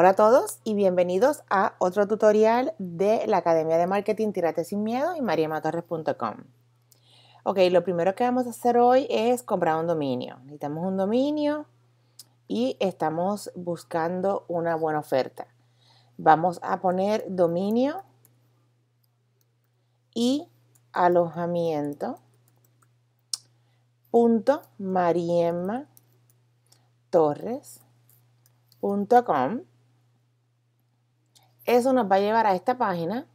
Hola a todos y bienvenidos a otro tutorial de la Academia de Marketing Tirate Sin Miedo y MariemaTorres.com. Ok, lo primero que vamos a hacer hoy es comprar un dominio. Necesitamos un dominio y estamos buscando una buena oferta. Vamos a poner dominio y alojamiento eso nos va a llevar a esta página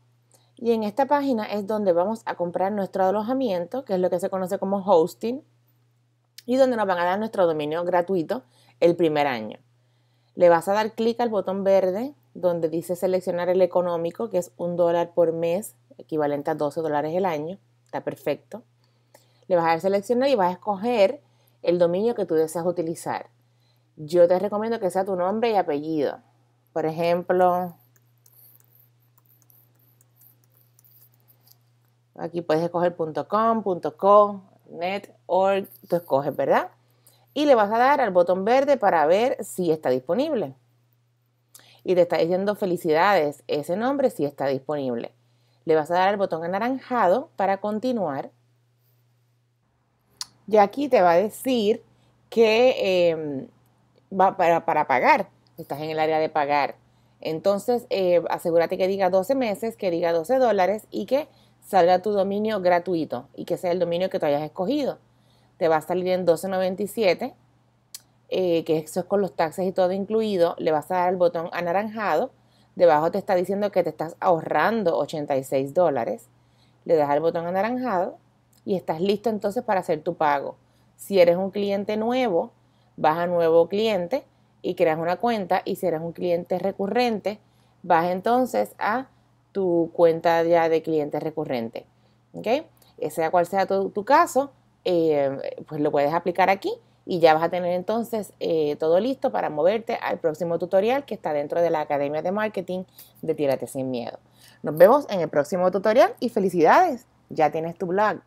y en esta página es donde vamos a comprar nuestro alojamiento, que es lo que se conoce como hosting, y donde nos van a dar nuestro dominio gratuito el primer año. Le vas a dar clic al botón verde donde dice seleccionar el económico, que es un dólar por mes, equivalente a 12 dólares el año. Está perfecto. Le vas a dar seleccionar y vas a escoger el dominio que tú deseas utilizar. Yo te recomiendo que sea tu nombre y apellido. Por ejemplo, Aquí puedes escoger .com, .co, .net, .org, tú escoges, ¿verdad? Y le vas a dar al botón verde para ver si está disponible. Y te está diciendo felicidades, ese nombre si está disponible. Le vas a dar al botón anaranjado para continuar. Y aquí te va a decir que em, va para, pagar. Estás en el área de pagar. Entonces, eh, asegúrate que diga 12 meses, que diga 12 dólares y que salga tu dominio gratuito y que sea el dominio que tú hayas escogido. Te va a salir en 1297, eh, que eso es con los taxes y todo incluido. Le vas a dar el botón anaranjado. Debajo te está diciendo que te estás ahorrando 86 dólares. Le das al botón anaranjado y estás listo entonces para hacer tu pago. Si eres un cliente nuevo, vas a nuevo cliente y creas una cuenta. Y si eres un cliente recurrente, vas entonces a tu cuenta ya de cliente recurrente. ¿okay? Eh, sea cual sea tu, tu caso, eh, pues lo puedes aplicar aquí y ya vas a tener entonces eh, todo listo para moverte al próximo tutorial que está dentro de la Academia de Marketing de Tírate Sin Miedo. Nos vemos en el próximo tutorial y felicidades, ya tienes tu blog.